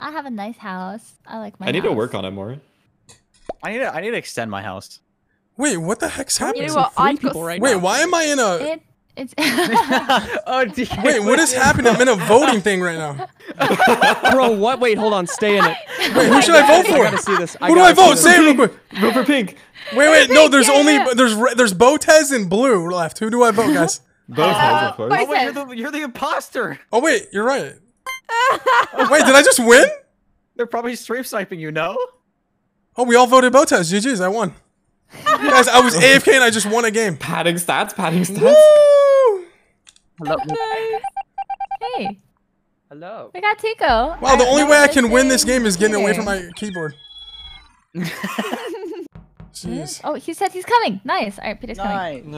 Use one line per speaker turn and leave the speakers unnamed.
I have a nice house. I like my. I need to work
on it more. I need to. I need to extend my house. Wait, what the heck's happening? to i people
right Wait, now. why am I in a? It, it's.
oh, dear. Wait, what is happening? I'm in a voting thing right now. Bro, what? Wait, hold on. Stay in it. Wait, who should I vote for? I gotta see
this. I who do I vote? Say it real
quick. Vote for pink. Wait, wait, no. There's only there's there's Botez and blue left. Who do I vote, guys? Botez, uh, of
course. Oh, wait, you're
the, you're the imposter.
Oh wait, you're right.
wait, did I just win? They're probably stream sniping you, no? Oh, we all voted Botas. GG's, I won.
Guys, I was AFK
and I just won a game. Padding stats, padding stats. Woo!
Hello.
Hey. Hello. We got Tico. Wow, I the only way I can win this game is getting away from my
keyboard. Jeez.
Oh, he said he's coming. Nice. All right, Peter's nice.
coming.